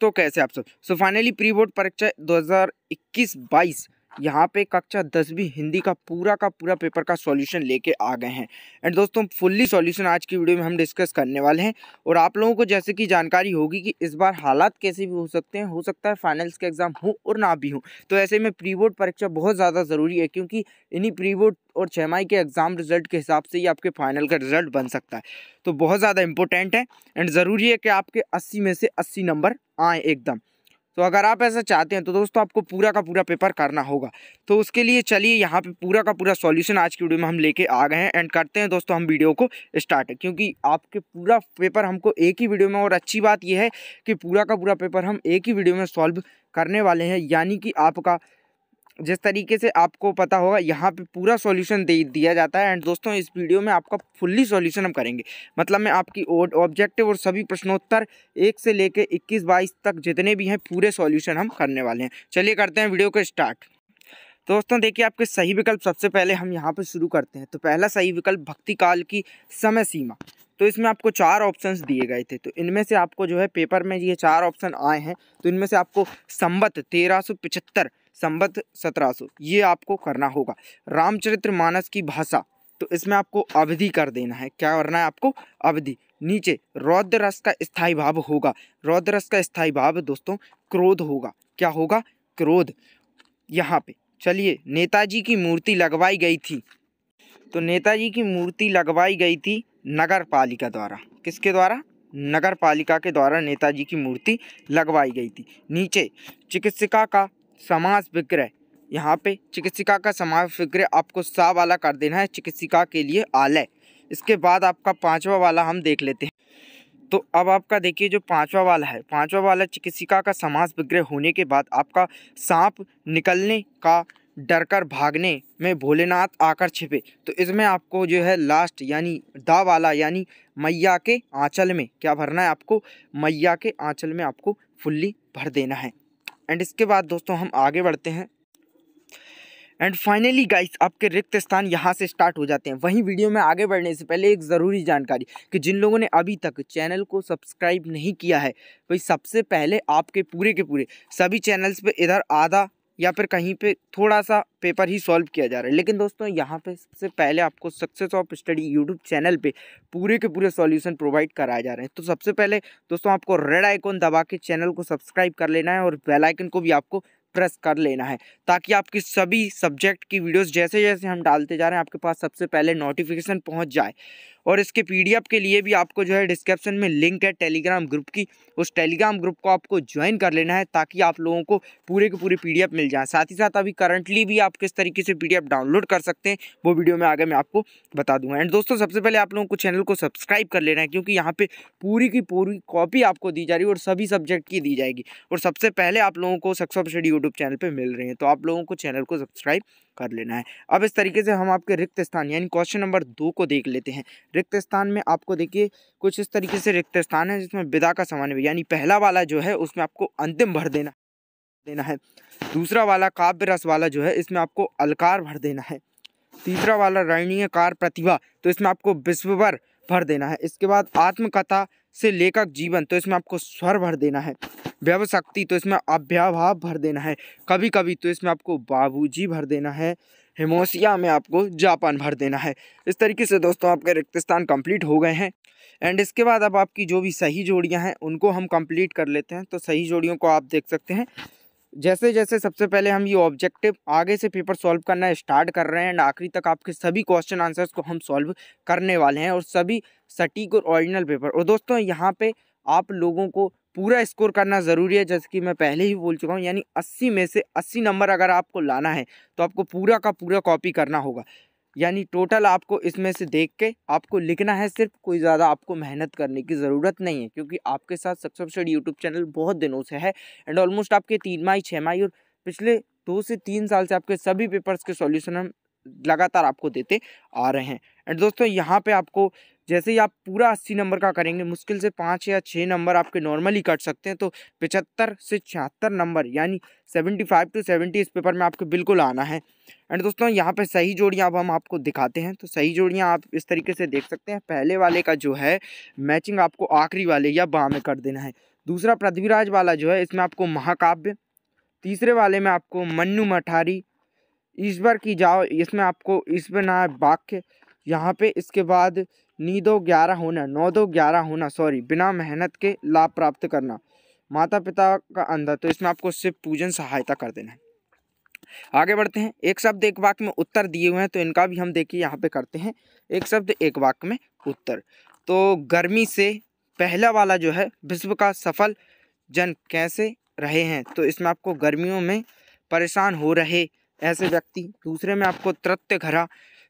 तो कैसे आप सब सो फाइनली प्री बोर्ड परीक्षा 2021-22 यहाँ पे कक्षा दसवीं हिंदी का पूरा का पूरा पेपर का सॉल्यूशन लेके आ गए हैं एंड दोस्तों फुल्ली सॉल्यूशन आज की वीडियो में हम डिस्कस करने वाले हैं और आप लोगों को जैसे कि जानकारी होगी कि इस बार हालात कैसे भी हो सकते हैं हो सकता है फाइनल्स के एग्ज़ाम हो और ना भी हो तो ऐसे में प्री बोर्ड परीक्षा बहुत ज़्यादा ज़रूरी है क्योंकि इन्हीं प्री बोर्ड और छमाही के एग्ज़ाम रिजल्ट के हिसाब से ही आपके फाइनल का रिजल्ट बन सकता है तो बहुत ज़्यादा इंपॉर्टेंट है एंड ज़रूरी है कि आपके अस्सी में से अस्सी नंबर आएँ एकदम तो अगर आप ऐसा चाहते हैं तो दोस्तों आपको पूरा का पूरा पेपर करना होगा तो उसके लिए चलिए यहाँ पे पूरा का पूरा सॉल्यूशन आज की वीडियो में हम लेके आ गए हैं एंड करते हैं दोस्तों हम वीडियो को स्टार्ट क्योंकि आपके पूरा पेपर हमको एक ही वीडियो में और अच्छी बात यह है कि पूरा का पूरा पेपर हम एक ही वीडियो में सॉल्व करने वाले हैं यानी कि आपका जिस तरीके से आपको पता होगा यहाँ पे पूरा सॉल्यूशन दे दिया जाता है एंड दोस्तों इस वीडियो में आपका फुल्ली सॉल्यूशन हम करेंगे मतलब मैं आपकी ऑब्जेक्टिव और सभी प्रश्नोत्तर एक से लेके 21 बाईस तक जितने भी हैं पूरे सॉल्यूशन हम करने वाले हैं चलिए करते हैं वीडियो को स्टार्ट दोस्तों देखिए आपके सही विकल्प सबसे पहले हम यहाँ पर शुरू करते हैं तो पहला सही विकल्प भक्ति काल की समय सीमा तो इसमें आपको चार ऑप्शंस दिए गए थे तो इनमें से आपको जो है पेपर में ये चार ऑप्शन आए हैं तो इनमें से आपको संबत तेरह सौ पिचहत्तर संबत सत्रह सौ ये आपको करना होगा रामचरित्र मानस की भाषा तो इसमें आपको अवधि कर देना है क्या करना है आपको अवधि नीचे रौद्र रस का स्थायी भाव होगा रौद्र रस का स्थायी भाव दोस्तों क्रोध होगा क्या होगा क्रोध यहाँ पे चलिए नेताजी की मूर्ति लगवाई गई थी तो नेताजी की मूर्ति लगवाई गई थी नगर पालिका द्वारा किसके द्वारा नगर पालिका के द्वारा नेताजी की मूर्ति लगवाई गई थी नीचे चिकित्सिका का समाज विक्रय यहाँ पे चिकित्सिका का समाज विक्रय आपको सा वाला कर देना है चिकित्सिका के लिए आलय इसके बाद आपका पाँचवा वाला हम देख लेते हैं तो अब आपका देखिए जो पांचवा वाला है पांचवा वाला चिकित्सिका का समास विग्रह होने के बाद आपका सांप निकलने का डर कर भागने में भोलेनाथ आकर छिपे तो इसमें आपको जो है लास्ट यानी दा वाला यानी मैया के आंचल में क्या भरना है आपको मैया के आंचल में आपको फुल्ली भर देना है एंड इसके बाद दोस्तों हम आगे बढ़ते हैं एंड फाइनली गाइस आपके रिक्त स्थान यहाँ से स्टार्ट हो जाते हैं वहीं वीडियो में आगे बढ़ने से पहले एक ज़रूरी जानकारी कि जिन लोगों ने अभी तक चैनल को सब्सक्राइब नहीं किया है भाई सबसे पहले आपके पूरे के पूरे सभी चैनल्स पे इधर आधा या फिर कहीं पे थोड़ा सा पेपर ही सॉल्व किया जा रहा है लेकिन दोस्तों यहाँ पे सबसे पहले आपको success of study YouTube channel पे पूरे के पूरे सॉल्यूशन प्रोवाइड कराए जा रहे हैं तो सबसे पहले दोस्तों आपको रेड आइकॉन दबा के चैनल को सब्सक्राइब कर लेना है और बेल आइकन को भी आपको प्रेस कर लेना है ताकि आपकी सभी सब्जेक्ट की वीडियोज जैसे जैसे हम डालते जा रहे हैं आपके पास सबसे पहले नोटिफिकेशन पहुँच जाए और इसके पीडीएफ के लिए भी आपको जो है डिस्क्रिप्शन में लिंक है टेलीग्राम ग्रुप की उस टेलीग्राम ग्रुप को आपको ज्वाइन कर लेना है ताकि आप लोगों को पूरे के पूरे पीडीएफ मिल जाए साथ ही साथ अभी करंटली भी आप किस तरीके से पीडीएफ डाउनलोड कर सकते हैं वो वीडियो में आगे मैं आपको बता दूंगा एंड दोस्तों सबसे पहले आप लोगों को चैनल को सब्सक्राइब कर लेना है क्योंकि यहाँ पर पूरी की पूरी कॉपी आपको दी जा रही है और सभी सब्जेक्ट की दी जाएगी और सबसे पहले आप लोगों को सक्सेस स्टडी यूट्यूब चैनल पर मिल रही है तो आप लोगों को चैनल को सब्सक्राइब कर लेना है अब इस तरीके से हम आपके रिक्त स्थान यानी क्वेश्चन नंबर दो को देख लेते हैं रिक्त स्थान में आपको देखिए कुछ इस तरीके से रिक्त स्थान है जिसमें विदा का सामान्य यानी पहला वाला जो है उसमें आपको अंतिम भर देना देना है दूसरा वाला काव्य रस वाला जो है इसमें आपको अलकार भर देना है तीसरा वाला रणनीयकार प्रतिभा तो इसमें आपको विश्वभर भर देना है इसके बाद आत्मकथा से लेखक जीवन तो इसमें आपको स्वर भर देना है व्यवशक्ति तो इसमें अभ्याभाव भर देना है कभी कभी तो इसमें आपको बाबूजी भर देना है हिमोसिया में आपको जापान भर देना है इस तरीके से दोस्तों आपके रिक्त स्थान कम्प्लीट हो गए हैं एंड इसके बाद अब आपकी जो भी सही जोड़ियां हैं उनको हम कंप्लीट कर लेते हैं तो सही जोड़ियों को आप देख सकते हैं जैसे जैसे सबसे पहले हम ये ऑब्जेक्टिव आगे से पेपर सॉल्व करना स्टार्ट कर रहे हैं एंड आखिरी तक आपके सभी क्वेश्चन आंसर्स को हम सॉल्व करने वाले हैं और सभी सटीक और ओरिजिनल पेपर और दोस्तों यहाँ पे आप लोगों को पूरा स्कोर करना ज़रूरी है जैसे कि मैं पहले ही बोल चुका हूँ यानी अस्सी में से अस्सी नंबर अगर आपको लाना है तो आपको पूरा का पूरा कॉपी करना होगा यानी टोटल आपको इसमें से देख के आपको लिखना है सिर्फ कोई ज़्यादा आपको मेहनत करने की ज़रूरत नहीं है क्योंकि आपके साथ सक्सेसफुल यूट्यूब चैनल बहुत दिनों से है एंड ऑलमोस्ट आपके तीन माई छः माई और पिछले दो से तीन साल से आपके सभी पेपर्स के सॉल्यूशन हम लगातार आपको देते आ रहे हैं एंड दोस्तों यहाँ पे आपको जैसे ही आप पूरा अस्सी नंबर का करेंगे मुश्किल से पाँच या छः नंबर आपके नॉर्मली कट सकते हैं तो पचहत्तर से छिहत्तर नंबर यानी सेवेंटी फाइव टू सेवेंटी इस पेपर में आपको बिल्कुल आना है एंड दोस्तों यहाँ पे सही जोड़ियाँ अब हम आपको दिखाते हैं तो सही जोड़ियाँ आप इस तरीके से देख सकते हैं पहले वाले का जो है मैचिंग आपको आखिरी वाले या बाँ में कर देना है दूसरा पृथ्वीराज वाला जो है इसमें आपको महाकाव्य तीसरे वाले में आपको मन्नू मठारी ईश्वर की जाओ इसमें आपको पर ना वाक्य यहाँ पे इसके बाद नी दो ग्यारह होना नौ दो ग्यारह होना सॉरी बिना मेहनत के लाभ प्राप्त करना माता पिता का अंधा तो इसमें आपको सिर्फ पूजन सहायता कर देना आगे बढ़ते हैं एक शब्द एक वाक्य में उत्तर दिए हुए हैं तो इनका भी हम देखिए यहाँ पे करते हैं एक शब्द एक वाक्य में उत्तर तो गर्मी से पहला वाला जो है विश्व का सफल जन कैसे रहे हैं तो इसमें आपको गर्मियों में परेशान हो रहे ऐसे व्यक्ति दूसरे में आपको तृत्य घरा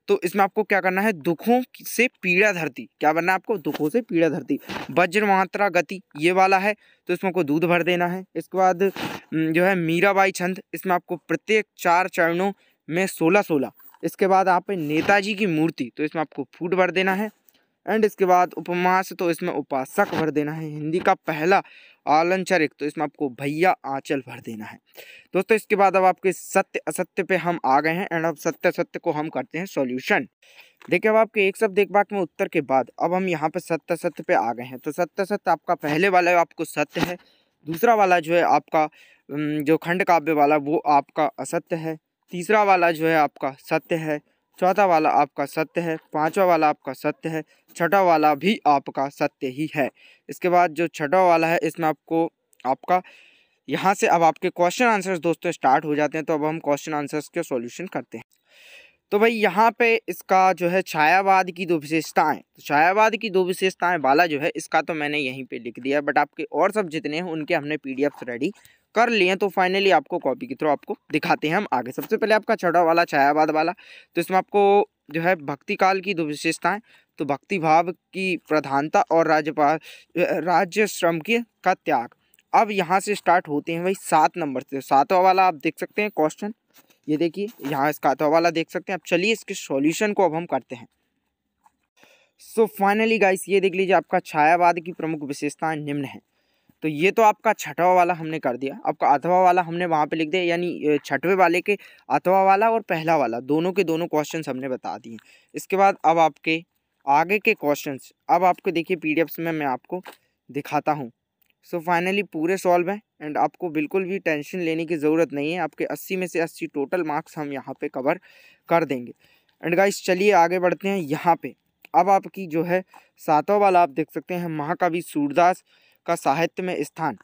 तो इसमें आपको क्या करना है दुखों से पीड़ा धरती क्या बनना है आपको दुखों से पीड़ा धरती वज्र मात्रा गति ये वाला है तो इसमें आपको दूध भर देना है इसके बाद जो है मीराबाई छंद इसमें आपको प्रत्येक चार चरणों में सोलह सोलह इसके बाद आप नेताजी की मूर्ति तो इसमें आपको फूट भर देना है एंड इसके बाद उपमास तो इसमें उपासक भर देना है हिंदी का पहला आलंचरिक तो इसमें आपको भैया आंचल भर देना है दोस्तों इसके बाद अब आपके सत्य असत्य पे हम आ गए हैं एंड अब सत्य असत्य को हम करते हैं सॉल्यूशन देखिए अब आपके एक शब्द एक बात में उत्तर के बाद अब हम यहाँ पे सत्य सत्य पे आ गए हैं तो सत्य सत्य आपका पहले वाला आपको सत्य है दूसरा वाला जो है आपका जो खंड काव्य वाला वो आपका असत्य है तीसरा वाला जो है आपका सत्य है चौथा वाला आपका सत्य है पांचवा वाला आपका सत्य है छठा वाला भी आपका सत्य ही है इसके बाद जो छठा वाला है इसमें आपको आपका यहाँ से अब आपके क्वेश्चन आंसर्स दोस्तों स्टार्ट हो जाते हैं तो अब हम क्वेश्चन आंसर्स के सॉल्यूशन करते हैं तो भाई यहाँ पे इसका जो है छायावाद की दो विशेषताएं तो छायावाद की दो विशेषताएं वाला जो है इसका तो मैंने यहीं पे लिख दिया बट आपके और सब जितने हैं उनके हमने पीडीएफ्स रेडी कर लिए तो फाइनली आपको कॉपी के थ्रू आपको दिखाते हैं हम आगे सबसे पहले आपका छठा वाला छायावाद वाला तो इसमें आपको जो है भक्ति काल की दो विशेषताएँ तो भक्ति भाव की प्रधानता और राज्यपाल राज्य श्रम के का त्याग अब यहाँ से स्टार्ट होते हैं भाई सात नंबर से सातवा वाला आप देख सकते हैं क्वेश्चन ये देखिए यहाँ सातवा वाला देख सकते हैं अब चलिए इसके सॉल्यूशन को अब हम करते हैं सो फाइनली गाइस ये देख लीजिए आपका छायावाद की प्रमुख विशेषताएं निम्न है तो ये तो आपका छठवा वाला हमने कर दिया आपका अथवा वाला हमने वहाँ पे लिख दिया यानी छठवें वाले के अथवा वाला और पहला वाला दोनों के दोनों क्वेश्चन हमने बता दिए इसके बाद अब आपके आगे के क्वेश्चन अब आपको देखिए पी में मैं आपको दिखाता हूँ सो फाइनली पूरे सॉल्व हैं एंड आपको बिल्कुल भी टेंशन लेने की ज़रूरत नहीं है आपके 80 में से 80 टोटल मार्क्स हम यहाँ पे कवर कर देंगे एंड गाइस चलिए आगे बढ़ते हैं यहाँ पे अब आपकी जो है सातवां वाला आप देख सकते हैं महाकवि सूरदास का साहित्य में स्थान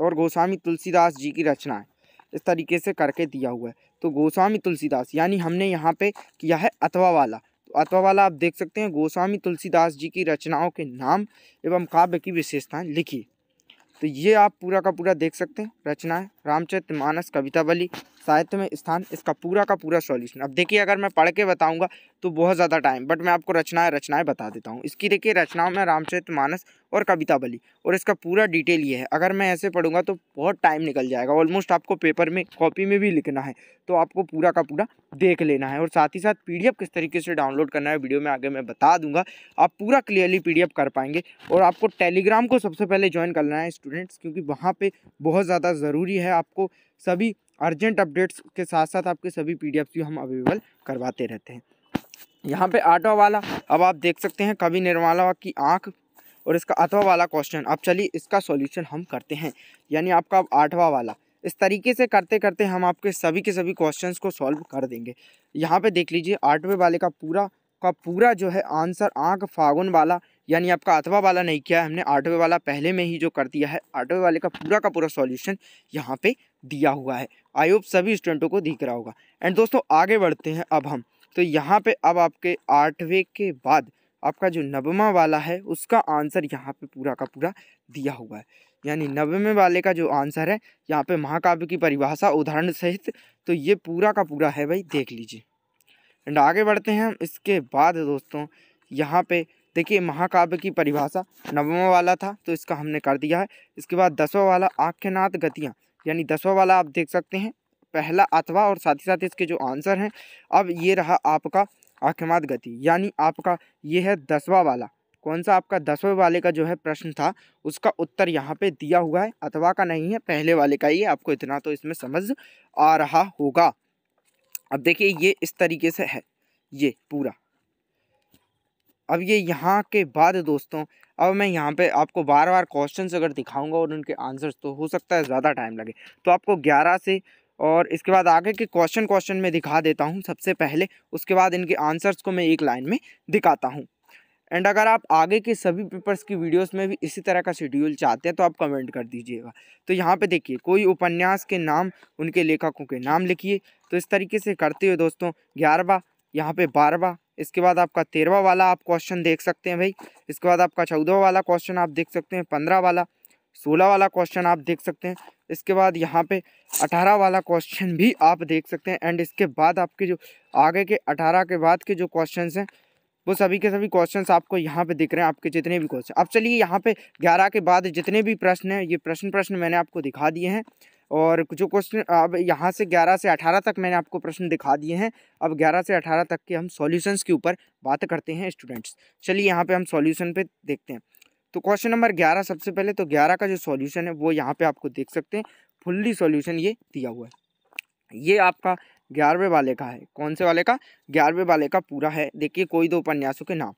और गोस्वामी तुलसीदास जी की रचना है इस तरीके से करके दिया हुआ है तो गोस्वामी तुलसीदास यानी हमने यहाँ पे किया है अथवा वाला तो अथवा वाला आप देख सकते हैं गोस्वामी तुलसीदास जी की रचनाओं के नाम एवं काव्य की विशेषताएं लिखी तो ये आप पूरा का पूरा देख सकते हैं रचनाएं रामचरित मानस कवितावली साहित्य में स्थान इसका पूरा का पूरा सॉल्यूशन अब देखिए अगर मैं पढ़ के बताऊंगा तो बहुत ज़्यादा टाइम बट मैं आपको रचनाएं रचनाएं बता देता हूँ इसकी देखिए रचनाओं में रामचरित मानस और कविता बली और इसका पूरा डिटेल ये है अगर मैं ऐसे पढ़ूंगा तो बहुत टाइम निकल जाएगा ऑलमोस्ट आपको पेपर में कॉपी में भी लिखना है तो आपको पूरा का पूरा देख लेना है और साथ ही साथ पी किस तरीके से डाउनलोड करना है वीडियो में आगे मैं बता दूंगा आप पूरा क्लियरली पी कर पाएंगे और आपको टेलीग्राम को सबसे पहले ज्वाइन करना है स्टूडेंट्स क्योंकि वहाँ पर बहुत ज़्यादा ज़रूरी है आपको सभी अर्जेंट अपडेट्स के साथ साथ आपके सभी पी भी हम अवेलेबल करवाते रहते हैं यहाँ पे आटो वाला अब आप देख सकते हैं कवि निर्माला की आँख और इसका आठवा वाला क्वेश्चन अब चलिए इसका सॉल्यूशन हम करते हैं यानी आपका अब आठवां वाला इस तरीके से करते करते हम आपके सभी के सभी क्वेश्चंस को सॉल्व कर देंगे यहाँ पे देख लीजिए आठवें वाले का पूरा का पूरा जो है आंसर आँख फागुन वाला यानी आपका आठवा वाला नहीं किया है हमने आठवें वाला पहले में ही जो कर दिया है आठवें वाले का पूरा का पूरा सॉल्यूशन यहाँ पे दिया हुआ है आई होप सभी स्टूडेंटों को दिख रहा होगा एंड दोस्तों आगे बढ़ते हैं अब हम तो यहाँ पे अब आपके आठवें के बाद आपका जो नवमा वाला है उसका आंसर यहाँ पे पूरा का पूरा दिया हुआ है यानी नवमे वाले का जो आंसर है यहाँ पे महाकाव्य की परिभाषा उदाहरण सहित तो ये पूरा का पूरा है भाई देख लीजिए एंड आगे बढ़ते हैं हम इसके बाद दोस्तों यहाँ पे देखिए महाकाव्य की परिभाषा नवमा वाला था तो इसका हमने कर दिया है इसके बाद दसवा वाला आख्यनाथ गतियाँ यानी दसवा वाला आप देख सकते हैं पहला अथवा और साथ ही साथ इसके जो आंसर हैं अब ये रहा आपका अकमाद गति यानी आपका ये है दसवा वाला कौन सा आपका दसवें वाले का जो है प्रश्न था उसका उत्तर यहाँ पे दिया हुआ है अथवा का नहीं है पहले वाले का ही आपको इतना तो इसमें समझ आ रहा होगा अब देखिए ये इस तरीके से है ये पूरा अब ये यहाँ के बाद दोस्तों अब मैं यहाँ पे आपको बार बार क्वेश्चंस अगर दिखाऊंगा और उनके आंसर्स तो हो सकता है ज़्यादा टाइम लगे तो आपको ग्यारह से और इसके बाद आगे के क्वेश्चन क्वेश्चन में दिखा देता हूँ सबसे पहले उसके बाद इनके आंसर्स को मैं एक लाइन में दिखाता हूँ एंड अगर आप आगे के सभी पेपर्स की वीडियोस में भी इसी तरह का शेड्यूल चाहते हैं तो आप कमेंट कर दीजिएगा तो यहाँ पे देखिए कोई उपन्यास के नाम उनके लेखकों के नाम लिखिए तो इस तरीके से करते हुए दोस्तों ग्यारहवा यहाँ पे बारहवा इसके बाद आपका तेरहवा वाला आप क्वेश्चन देख सकते हैं भाई इसके बाद आपका चौदह वाला क्वेश्चन आप देख सकते हैं पंद्रह वाला सोलह वाला क्वेश्चन आप देख सकते हैं इसके बाद यहाँ पे अठारह वाला क्वेश्चन भी आप देख सकते हैं एंड इसके बाद आपके जो आगे के अठारह के बाद के जो क्वेश्चन हैं वो सभी के सभी क्वेश्चंस आपको यहाँ पे दिख रहे हैं आपके जितने भी क्वेश्चन अब चलिए यहाँ पे ग्यारह के बाद जितने भी प्रश्न हैं ये प्रश्न प्रश्न मैंने आपको दिखा दिए हैं और जो क्वेश्चन अब यहाँ से ग्यारह से अठारह तक मैंने आपको प्रश्न दिखा दिए हैं अब ग्यारह से अठारह तक के हम सॉल्यूशंस के ऊपर बात करते हैं स्टूडेंट्स चलिए यहाँ पर हम सोल्यूशन पर देखते हैं तो क्वेश्चन नंबर ग्यारह सबसे पहले तो ग्यारह का जो सॉल्यूशन है वो यहाँ पे आपको देख सकते हैं फुल्ली सॉल्यूशन ये दिया हुआ है ये आपका ग्यारहवें वाले का है कौन से वाले का ग्यारहवें वाले का पूरा है देखिए कोई दो उपन्यासों के नाम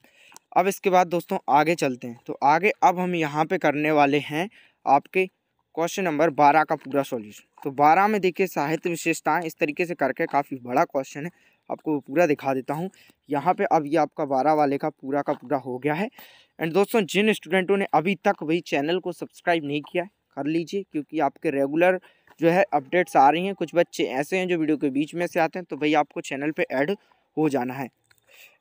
अब इसके बाद दोस्तों आगे चलते हैं तो आगे अब हम यहाँ पर करने वाले हैं आपके क्वेश्चन नंबर बारह का पूरा सॉल्यूशन तो बारह में देखिए साहित्य विशेषताएं इस तरीके से करके काफ़ी बड़ा क्वेश्चन है आपको पूरा दिखा देता हूँ यहाँ पे अब ये आपका बारह वाले का पूरा का पूरा हो गया है एंड दोस्तों जिन स्टूडेंटों ने अभी तक वही चैनल को सब्सक्राइब नहीं किया है कर लीजिए क्योंकि आपके रेगुलर जो है अपडेट्स आ रही हैं कुछ बच्चे ऐसे हैं जो वीडियो के बीच में से आते हैं तो भाई आपको चैनल पे ऐड हो जाना है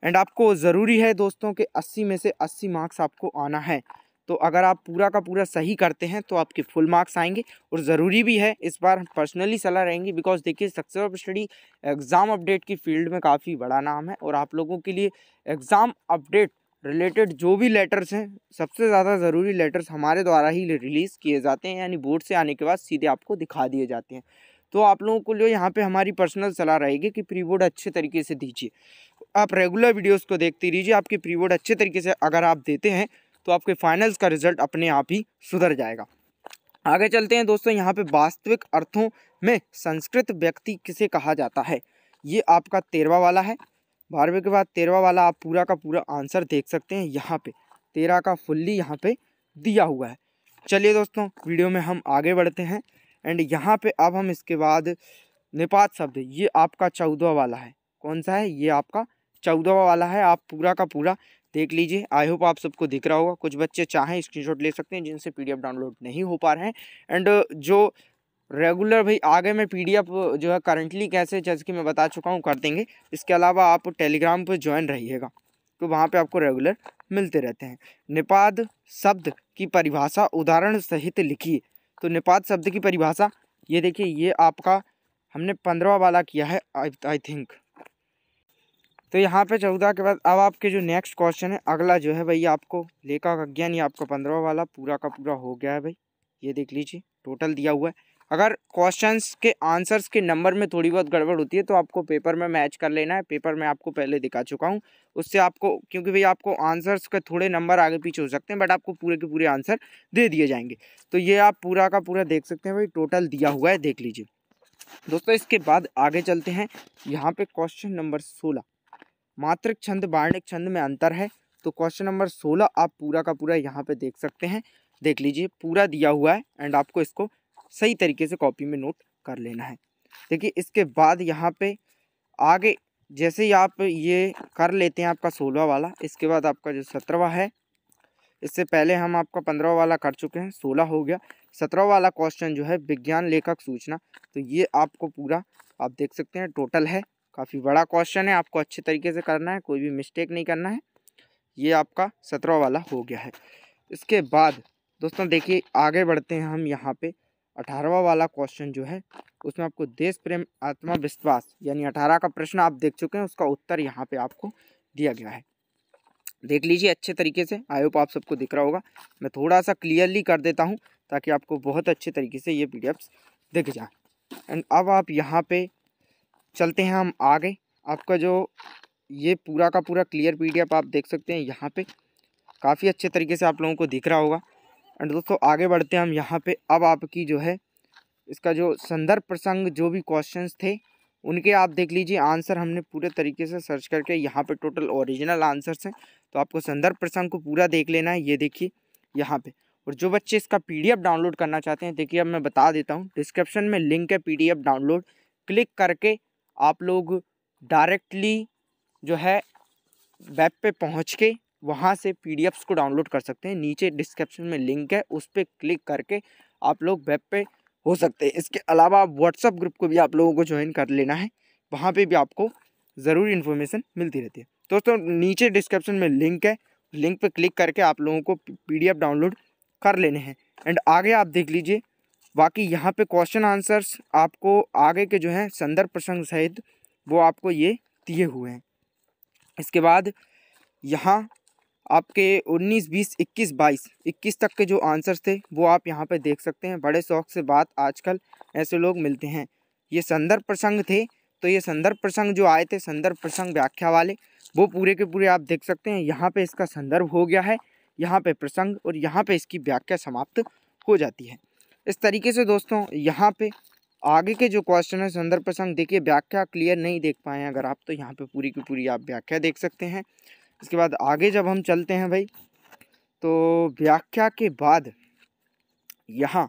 एंड आपको ज़रूरी है दोस्तों कि 80 में से 80 मार्क्स आपको आना है तो अगर आप पूरा का पूरा सही करते हैं तो आपके फुल मार्क्स आएंगे और ज़रूरी भी है इस बार हम पर्सनली सलाह रहेंगे बिकॉज देखिए success of study exam update की फील्ड में काफ़ी बड़ा नाम है और आप लोगों के लिए एग्ज़ाम अपडेट रिलेटेड जो भी लेटर्स हैं सबसे ज़्यादा ज़रूरी लेटर्स हमारे द्वारा ही रिलीज़ किए जाते हैं यानी बोर्ड से आने के बाद सीधे आपको दिखा दिए जाते हैं तो आप लोगों को जो यहाँ पे हमारी पर्सनल सलाह रहेगी कि प्री बोर्ड अच्छे तरीके से दीजिए आप रेगुलर वीडियोस को देखते रहिए आपके प्री बोर्ड अच्छे तरीके से अगर आप देते हैं तो आपके फाइनल्स का रिजल्ट अपने आप ही सुधर जाएगा आगे चलते हैं दोस्तों यहाँ पे वास्तविक अर्थों में संस्कृत व्यक्ति किसे कहा जाता है ये आपका तेरवा वाला है बारहवें के बाद तेरहवा वाला आप पूरा का पूरा आंसर देख सकते हैं यहाँ पे तेरह का फुल्ली यहाँ पे दिया हुआ है चलिए दोस्तों वीडियो में हम आगे बढ़ते हैं एंड यहाँ पे अब हम इसके बाद निपात शब्द ये आपका चौदहवा वाला है कौन सा है ये आपका चौदहवा वाला है आप पूरा का पूरा देख लीजिए आई होप आप सबको दिख रहा होगा कुछ बच्चे चाहें स्क्रीनशॉट ले सकते हैं जिनसे पीडीएफ डाउनलोड नहीं हो पा रहे हैं एंड जो रेगुलर भाई आगे मैं पीडीएफ जो है करंटली कैसे जैसे कि मैं बता चुका हूँ कर देंगे इसके अलावा आप टेलीग्राम पर ज्वाइन रहिएगा तो वहाँ पे आपको रेगुलर मिलते रहते हैं निपाद शब्द की परिभाषा उदाहरण सहित लिखिए तो निपात शब्द की परिभाषा ये देखिए ये आपका हमने पंद्रवा वाला किया है आई थिंक तो यहाँ पे चौदह के बाद अब आपके जो नेक्स्ट क्वेश्चन है अगला जो है भाई आपको लेखा का ज्ञान ये आपका पंद्रह वाला पूरा का पूरा हो गया है भाई ये देख लीजिए टोटल दिया हुआ है अगर क्वेश्चंस के आंसर्स के नंबर में थोड़ी बहुत गड़बड़ होती है तो आपको पेपर में मैच कर लेना है पेपर में आपको पहले दिखा चुका हूँ उससे आपको क्योंकि भाई आपको आंसर्स के थोड़े नंबर आगे पीछे हो सकते हैं बट आपको पूरे के पूरे आंसर दे दिए जाएंगे तो ये आप पूरा का पूरा देख सकते हैं भाई टोटल दिया हुआ है देख लीजिए दोस्तों इसके बाद आगे चलते हैं यहाँ पे क्वेश्चन नंबर सोलह मातृक छंद वार्णिक छंद में अंतर है तो क्वेश्चन नंबर सोलह आप पूरा का पूरा यहाँ पे देख सकते हैं देख लीजिए पूरा दिया हुआ है एंड आपको इसको सही तरीके से कॉपी में नोट कर लेना है देखिए इसके बाद यहाँ पे आगे जैसे ही आप ये कर लेते हैं आपका सोलह वाला इसके बाद आपका जो सत्रहवा है इससे पहले हम आपका पंद्रह वाला कर चुके हैं सोलह हो गया सत्रह वाला क्वेश्चन जो है विज्ञान लेखक सूचना तो ये आपको पूरा आप देख सकते हैं टोटल है काफ़ी बड़ा क्वेश्चन है आपको अच्छे तरीके से करना है कोई भी मिस्टेक नहीं करना है ये आपका सत्रह वाला हो गया है इसके बाद दोस्तों देखिए आगे बढ़ते हैं हम यहाँ पर अठारहवा वाला क्वेश्चन जो है उसमें आपको देश प्रेम आत्मविश्वास यानी अठारह का प्रश्न आप देख चुके हैं उसका उत्तर यहाँ पे आपको दिया गया है देख लीजिए अच्छे तरीके से आई होप आप सबको दिख रहा होगा मैं थोड़ा सा क्लियरली कर देता हूँ ताकि आपको बहुत अच्छे तरीके से ये पी दिख जाए एंड अब आप यहाँ पर चलते हैं हम आगे आपका जो ये पूरा का पूरा क्लियर पी आप देख सकते हैं यहाँ पर काफ़ी अच्छे तरीके से आप लोगों को दिख रहा होगा एंड दोस्तों आगे बढ़ते हैं हम यहाँ पे अब आपकी जो है इसका जो संदर्भ प्रसंग जो भी क्वेश्चंस थे उनके आप देख लीजिए आंसर हमने पूरे तरीके से सर्च करके यहाँ पे टोटल ओरिजिनल आंसर्स हैं तो आपको संदर्भ प्रसंग को पूरा देख लेना है ये देखिए यहाँ पे और जो बच्चे इसका पीडीएफ डाउनलोड करना चाहते हैं देखिए अब मैं बता देता हूँ डिस्क्रिप्शन में लिंक है पीडीएफ डाउनलोड क्लिक करके आप लोग डायरेक्टली जो है वेब पर पहुँच के वहाँ से पी को डाउनलोड कर सकते हैं नीचे डिस्क्रिप्शन में लिंक है उस पर क्लिक करके आप लोग वेब पे हो सकते हैं इसके अलावा आप व्हाट्सअप ग्रुप को भी आप लोगों को ज्वाइन कर लेना है वहाँ पे भी आपको ज़रूरी इन्फॉर्मेशन मिलती रहती है दोस्तों नीचे डिस्क्रिप्शन में लिंक है लिंक पे क्लिक करके आप लोगों को पी डाउनलोड कर लेने हैं एंड आगे आप देख लीजिए बाकी यहाँ पर क्वेश्चन आंसर्स आपको आगे के जो हैं संदर्भ प्रसंग सहित वो आपको ये दिए हुए हैं इसके बाद यहाँ आपके 19, 20, 21, 22, 21 तक के जो आंसर्स थे वो आप यहाँ पे देख सकते हैं बड़े शौक से बात आजकल ऐसे लोग मिलते हैं ये संदर्भ प्रसंग थे तो ये संदर्भ प्रसंग जो आए थे संदर्भ प्रसंग व्याख्या वाले वो पूरे के पूरे आप देख सकते हैं यहाँ पे इसका संदर्भ हो गया है यहाँ पे प्रसंग और यहाँ पे इसकी व्याख्या समाप्त हो जाती है इस तरीके से दोस्तों यहाँ पे आगे के जो क्वेश्चन है संदर्भ प्रसंग देखिए व्याख्या क्लियर नहीं देख पाए अगर आप तो यहाँ पे पूरी की पूरी आप व्याख्या देख सकते हैं इसके बाद आगे जब हम चलते हैं भाई तो व्याख्या के बाद यहाँ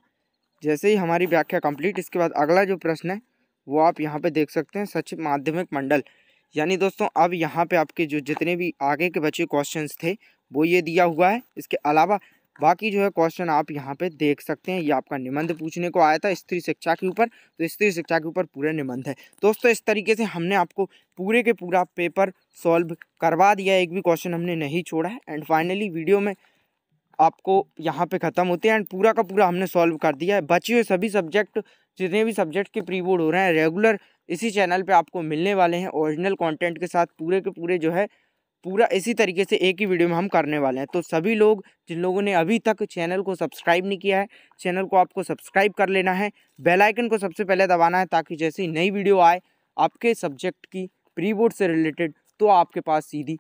जैसे ही हमारी व्याख्या कंप्लीट इसके बाद अगला जो प्रश्न है वो आप यहाँ पे देख सकते हैं सचिव माध्यमिक मंडल यानी दोस्तों अब यहाँ पे आपके जो जितने भी आगे के बचे क्वेश्चंस थे वो ये दिया हुआ है इसके अलावा बाकी जो है क्वेश्चन आप यहाँ पे देख सकते हैं ये आपका निबंध पूछने को आया था स्त्री शिक्षा के ऊपर तो स्त्री शिक्षा के ऊपर पूरे निबंध है दोस्तों इस तरीके से हमने आपको पूरे के पूरा पेपर सॉल्व करवा दिया एक भी क्वेश्चन हमने नहीं छोड़ा है एंड फाइनली वीडियो में आपको यहाँ पे ख़त्म होते हैं एंड पूरा का पूरा हमने सॉल्व कर दिया है बचे हुए सभी सब्जेक्ट जितने भी सब्जेक्ट के प्री बोर्ड हो रहे हैं रेगुलर इसी चैनल पे आपको मिलने वाले हैं ओरिजिनल कंटेंट के साथ पूरे के पूरे जो है पूरा इसी तरीके से एक ही वीडियो में हम करने वाले हैं तो सभी लोग जिन लोगों ने अभी तक चैनल को सब्सक्राइब नहीं किया है चैनल को आपको सब्सक्राइब कर लेना है बेल आइकन को सबसे पहले दबाना है ताकि जैसे ही नई वीडियो आए आपके सब्जेक्ट की प्री बोर्ड से रिलेटेड तो आपके पास सीधी